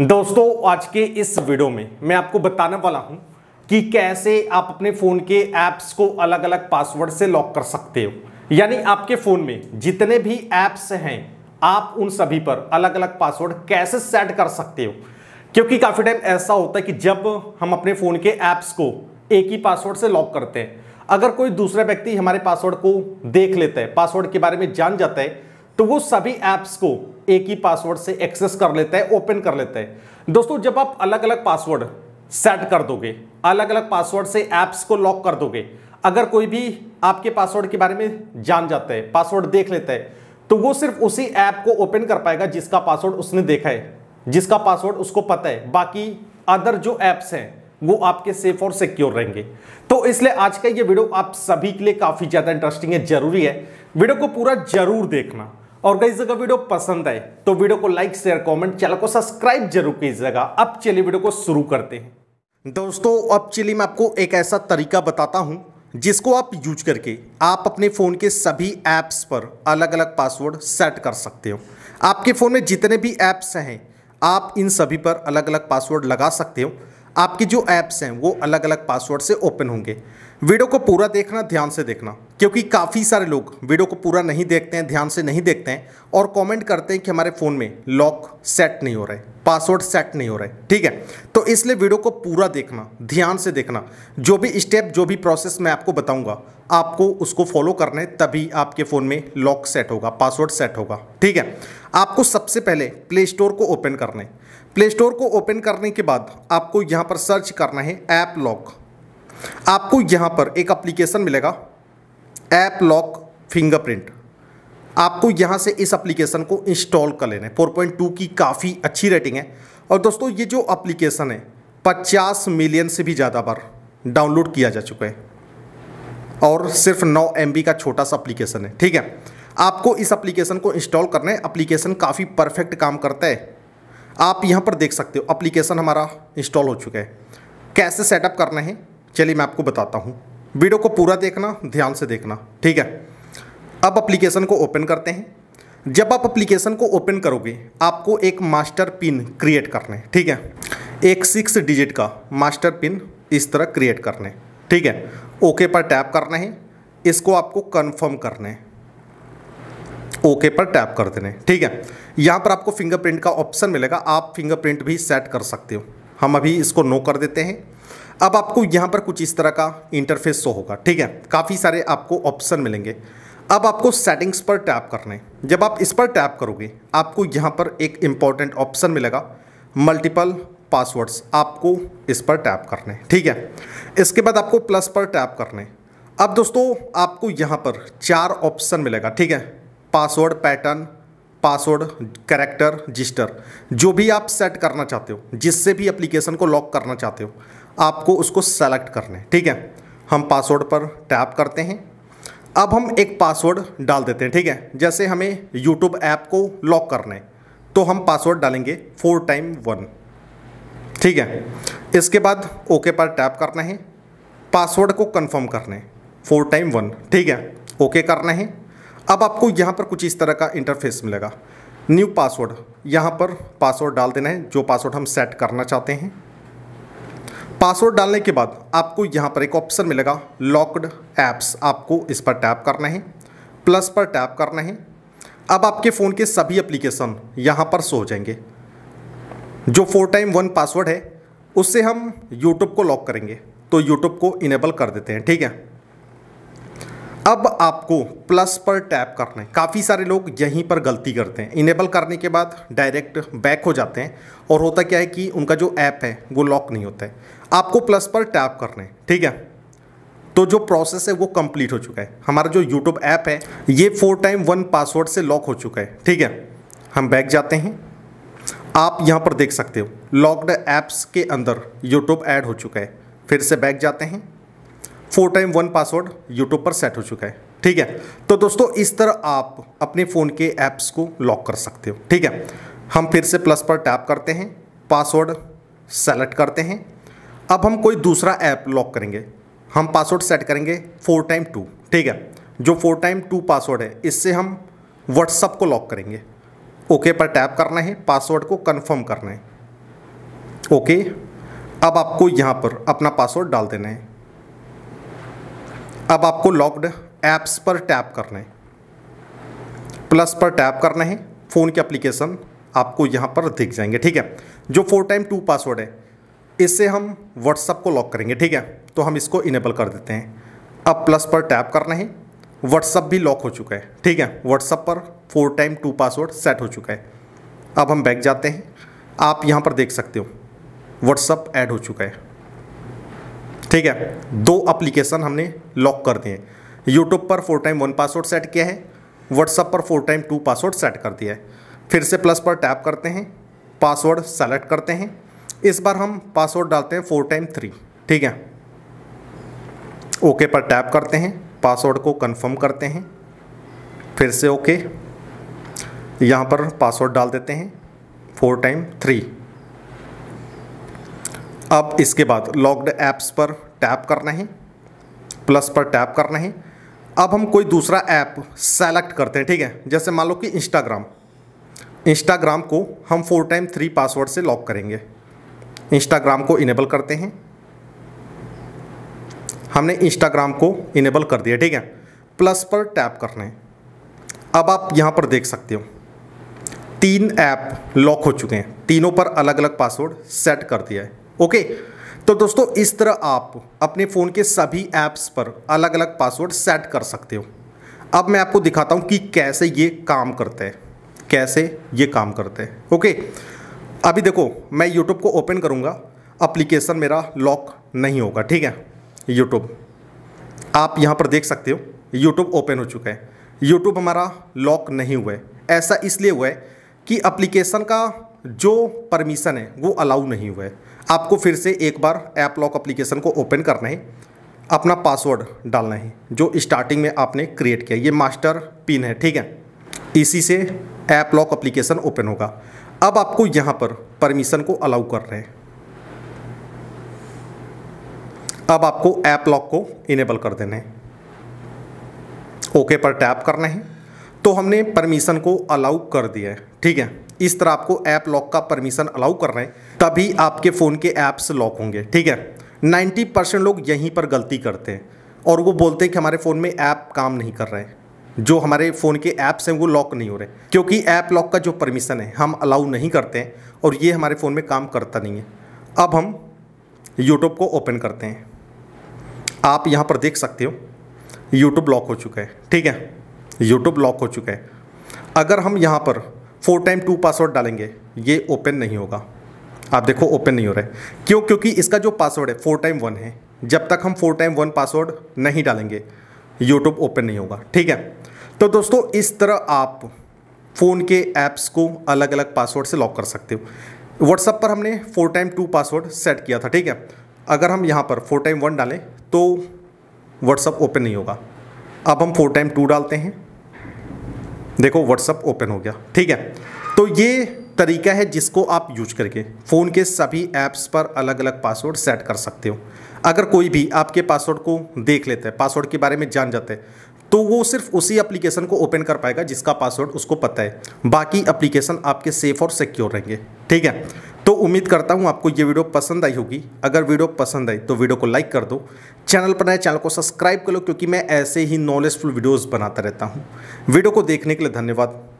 दोस्तों आज के इस वीडियो में मैं आपको बताने वाला हूं कि कैसे आप अपने फ़ोन के ऐप्स को अलग अलग पासवर्ड से लॉक कर सकते हो यानी आपके फ़ोन में जितने भी ऐप्स हैं आप उन सभी पर अलग अलग पासवर्ड कैसे सेट कर सकते हो क्योंकि काफ़ी टाइम ऐसा होता है कि जब हम अपने फ़ोन के ऐप्स को एक ही पासवर्ड से लॉक करते हैं अगर कोई दूसरा व्यक्ति हमारे पासवर्ड को देख लेता है पासवर्ड के बारे में जान जाता है तो वो सभी ऐप्स को एक ही पासवर्ड से एक्सेस कर लेता है ओपन कर लेता है दोस्तों जब आप अलग अलग पासवर्ड सेट कर दोगे अलग अलग पासवर्ड से ऐप्स को लॉक कर दोगे अगर कोई भी आपके पासवर्ड के बारे में जान जाता है पासवर्ड देख लेता है तो वो सिर्फ उसी ऐप को ओपन कर पाएगा जिसका पासवर्ड उसने देखा है जिसका पासवर्ड उसको पता है बाकी अदर जो ऐप्स हैं वो आपके सेफ और सिक्योर रहेंगे तो इसलिए आज का ये वीडियो आप सभी के लिए काफ़ी ज़्यादा इंटरेस्टिंग है जरूरी है वीडियो को पूरा जरूर देखना और कई जगह वीडियो पसंद आए तो वीडियो को लाइक शेयर कमेंट चैनल को सब्सक्राइब जरूर कीजिएगा अब चलिए वीडियो को शुरू करते हैं दोस्तों अब चलिए मैं आपको एक ऐसा तरीका बताता हूं जिसको आप यूज करके आप अपने फ़ोन के सभी ऐप्स पर अलग अलग पासवर्ड सेट कर सकते हो आपके फ़ोन में जितने भी ऐप्स हैं आप इन सभी पर अलग अलग पासवर्ड लगा सकते हो आपके जो ऐप्स हैं वो अलग अलग पासवर्ड से ओपन होंगे वीडियो को पूरा देखना ध्यान से देखना क्योंकि काफ़ी सारे लोग वीडियो को पूरा नहीं देखते हैं ध्यान से नहीं देखते हैं और कमेंट करते हैं कि हमारे फ़ोन में लॉक सेट नहीं हो रहे पासवर्ड सेट नहीं हो रहे ठीक है तो इसलिए वीडियो को पूरा देखना ध्यान से देखना जो भी स्टेप जो भी प्रोसेस मैं आपको बताऊंगा आपको उसको फॉलो करना है तभी आपके फ़ोन में लॉक सेट होगा पासवर्ड सेट होगा ठीक है आपको सबसे पहले प्ले स्टोर को ओपन करना है प्ले स्टोर को ओपन करने के बाद आपको यहाँ पर सर्च करना है ऐप लॉक आपको यहाँ पर एक अप्लीकेशन मिलेगा ऐप लॉक फिंगरप्रिंट आपको यहाँ से इस एप्लीकेशन को इंस्टॉल कर लेना है 4.2 की काफ़ी अच्छी रेटिंग है और दोस्तों ये जो एप्लीकेशन है 50 मिलियन से भी ज़्यादा बार डाउनलोड किया जा चुका है और सिर्फ 9 एम का छोटा सा एप्लीकेशन है ठीक है आपको इस एप्लीकेशन को इंस्टॉल करना है एप्लीकेशन काफ़ी परफेक्ट काम करता है आप यहाँ पर देख सकते हो एप्लीकेशन हमारा इंस्टॉल हो चुका है कैसे सेटअप करना है चलिए मैं आपको बताता हूँ वीडियो को पूरा देखना ध्यान से देखना ठीक है अब अप्लीकेशन को ओपन करते हैं जब आप अप्लीकेशन को ओपन करोगे आपको एक मास्टर पिन क्रिएट करने ठीक है एक सिक्स डिजिट का मास्टर पिन इस तरह क्रिएट करने ठीक है ओके पर टैप करना है इसको आपको कन्फर्म करना है ओके पर टैप कर देने ठीक है यहाँ पर आपको फिंगरप्रिंट का ऑप्शन मिलेगा आप फिंगरप्रिंट भी सेट कर सकते हो हम अभी इसको नो कर देते हैं अब आपको यहाँ पर कुछ इस तरह का इंटरफेस शो होगा ठीक है काफ़ी सारे आपको ऑप्शन मिलेंगे अब आपको सेटिंग्स पर टैप करने जब आप इस पर टैप करोगे आपको यहाँ पर एक इम्पॉर्टेंट ऑप्शन मिलेगा मल्टीपल पासवर्ड्स आपको इस पर टैप करने ठीक है इसके बाद आपको प्लस पर टैप करने अब दोस्तों आपको यहाँ पर चार ऑप्शन मिलेगा ठीक है पासवर्ड पैटर्न पासवर्ड करेक्टर जिस्टर जो भी आप सेट करना चाहते हो जिससे भी एप्लीकेशन को लॉक करना चाहते हो आपको उसको सेलेक्ट करना है ठीक है हम पासवर्ड पर टैप करते हैं अब हम एक पासवर्ड डाल देते हैं ठीक है जैसे हमें यूट्यूब ऐप को लॉक करना है तो हम पासवर्ड डालेंगे फोर टाइम वन ठीक है इसके बाद ओके पर टैप करना है पासवर्ड को कन्फर्म करना है फोर टाइम वन ठीक है ओके करना है अब आपको यहाँ पर कुछ इस तरह का इंटरफेस मिलेगा न्यू पासवर्ड यहाँ पर पासवर्ड डाल देना है जो पासवर्ड हम सेट करना चाहते हैं पासवर्ड डालने के बाद आपको यहाँ पर एक ऑप्शन मिलेगा लॉक्ड ऐप्स आपको इस पर टैप करना है प्लस पर टैप करना है अब आपके फ़ोन के सभी एप्लीकेशन यहाँ पर सो जाएंगे जो फोर टाइम वन पासवर्ड है उससे हम यूट्यूब को लॉक करेंगे तो यूट्यूब को इनेबल कर देते हैं ठीक है अब आपको प्लस पर टैप करना है काफ़ी सारे लोग यहीं पर गलती करते हैं इनेबल करने के बाद डायरेक्ट बैक हो जाते हैं और होता क्या है कि उनका जो ऐप है वो लॉक नहीं होता है आपको प्लस पर टैप करना है ठीक है तो जो प्रोसेस है वो कंप्लीट हो चुका है हमारा जो यूट्यूब ऐप है ये फोर टाइम वन पासवर्ड से लॉक हो चुका है ठीक है हम बैक जाते हैं आप यहाँ पर देख सकते हो लॉकड ऐप्स के अंदर यूट्यूब ऐड हो चुका है फिर से बैक जाते हैं four time one password YouTube पर सेट हो चुका है ठीक है तो दोस्तों इस तरह आप अपने फ़ोन के ऐप्स को लॉक कर सकते हो ठीक है हम फिर से प्लस पर टैप करते हैं पासवर्ड सेलेक्ट करते हैं अब हम कोई दूसरा ऐप लॉक करेंगे हम पासवर्ड सेट करेंगे फोर टाइम टू ठीक है जो फोर टाइम टू पासवर्ड है इससे हम व्हाट्सअप को लॉक करेंगे ओके पर टैप करना है पासवर्ड को कन्फर्म करना है ओके अब आपको यहाँ पर अपना पासवर्ड डाल देना है अब आपको लॉक्ड ऐप्स पर टैप करना है प्लस पर टैप करना है फ़ोन के एप्लीकेशन आपको यहाँ पर दिख जाएंगे ठीक है जो फोर टाइम टू पासवर्ड है इससे हम व्हाट्सअप को लॉक करेंगे ठीक है तो हम इसको इनेबल कर देते हैं अब प्लस पर टैप करना है व्हाट्सअप भी लॉक हो चुका है ठीक है व्हाट्सअप पर four time two password set हो चुका है अब हम बैक जाते हैं आप यहाँ पर देख सकते हो व्हाट्सअप ऐड हो चुका है ठीक है दो अप्लीकेशन हमने लॉक कर दिए यूट्यूब पर four time one password set किया है व्हाट्सअप पर four time two password set कर दिया है फिर से प्लस पर टैप करते हैं पासवर्ड सेलेक्ट करते हैं इस बार हम पासवर्ड डालते हैं फोर टाइम थ्री ठीक है ओके पर टैप करते हैं पासवर्ड को कंफर्म करते हैं फिर से ओके यहाँ पर पासवर्ड डाल देते हैं फोर टाइम थ्री अब इसके बाद लॉक्ड ऐप्स पर टैप करना है प्लस पर टैप करना है अब हम कोई दूसरा ऐप सेलेक्ट करते हैं ठीक है जैसे मान लो कि इंस्टाग्राम इंस्टाग्राम को हम फोर टाइम थ्री पासवर्ड से लॉक करेंगे इंस्टाग्राम को इनेबल करते हैं हमने इंस्टाग्राम को इनेबल कर दिया ठीक है प्लस पर टैप करना है अब आप यहाँ पर देख सकते हो तीन ऐप लॉक हो चुके हैं तीनों पर अलग अलग पासवर्ड सेट कर दिया है ओके तो दोस्तों इस तरह आप अपने फ़ोन के सभी ऐप्स पर अलग अलग पासवर्ड सेट कर सकते हो अब मैं आपको दिखाता हूँ कि कैसे ये काम करता है कैसे ये काम करता है ओके अभी देखो मैं यूट्यूब को ओपन करूँगा अप्लीकेशन मेरा लॉक नहीं होगा ठीक है यूट्यूब आप यहाँ पर देख सकते हो यूट्यूब ओपन हो चुका है यूट्यूब हमारा लॉक नहीं हुआ है ऐसा इसलिए हुआ है कि अप्लीकेशन का जो परमिशन है वो अलाउ नहीं हुआ है आपको फिर से एक बार ऐप लॉक अप्लीकेशन को ओपन करना है अपना पासवर्ड डालना है जो स्टार्टिंग में आपने क्रिएट किया ये मास्टर पिन है ठीक है इसी से ऐप लॉक अप्लीकेशन ओपन होगा अब आपको यहाँ पर परमिशन को अलाउ कर रहे हैं अब आपको ऐप लॉक को इनेबल कर देना है ओके पर टैप करना है तो हमने परमिशन को अलाउ कर दिया है ठीक है इस तरह आपको ऐप लॉक का परमिशन अलाउ कर रहे हैं तभी आपके फ़ोन के ऐप्स लॉक होंगे ठीक है 90 परसेंट लोग यहीं पर गलती करते हैं और वो बोलते हैं कि हमारे फ़ोन में ऐप काम नहीं कर रहे हैं जो हमारे फ़ोन के ऐप्स हैं वो लॉक नहीं हो रहे क्योंकि ऐप लॉक का जो परमिशन है हम अलाउ नहीं करते हैं और ये हमारे फ़ोन में काम करता नहीं है अब हम यूट्यूब को ओपन करते हैं आप यहाँ पर देख सकते हो यूट्यूब लॉक हो चुका है ठीक है यूट्यूब लॉक हो चुका है अगर हम यहाँ पर फोर टाइम टू पासवर्ड डालेंगे ये ओपन नहीं होगा आप देखो ओपन नहीं हो रहा है क्यों क्योंकि इसका जो पासवर्ड है फोर टाइम वन है जब तक हम फोर टाइम वन पासवर्ड नहीं डालेंगे यूट्यूब ओपन नहीं होगा ठीक है तो दोस्तों इस तरह आप फ़ोन के ऐप्स को अलग अलग पासवर्ड से लॉक कर सकते हो व्हाट्सअप पर हमने four time two password set किया था ठीक है अगर हम यहाँ पर फोर टाइम वन डालें तो व्हाट्सअप ओपन नहीं होगा अब हम फोर टाइम टू डालते हैं देखो व्हाट्सअप ओपन हो गया ठीक है तो ये तरीका है जिसको आप यूज करके फ़ोन के सभी ऐप्स पर अलग अलग पासवर्ड सेट कर सकते हो अगर कोई भी आपके पासवर्ड को देख लेता है पासवर्ड के बारे में जान जाता है तो वो सिर्फ उसी एप्लीकेशन को ओपन कर पाएगा जिसका पासवर्ड उसको पता है बाकी एप्लीकेशन आपके सेफ़ और सिक्योर रहेंगे ठीक है तो उम्मीद करता हूँ आपको ये वीडियो पसंद आई होगी अगर वीडियो पसंद आई तो वीडियो को लाइक कर दो चैनल पर नए चैनल को सब्सक्राइब कर लो क्योंकि मैं ऐसे ही नॉलेजफुल वीडियोज़ बनाता रहता हूँ वीडियो को देखने के लिए धन्यवाद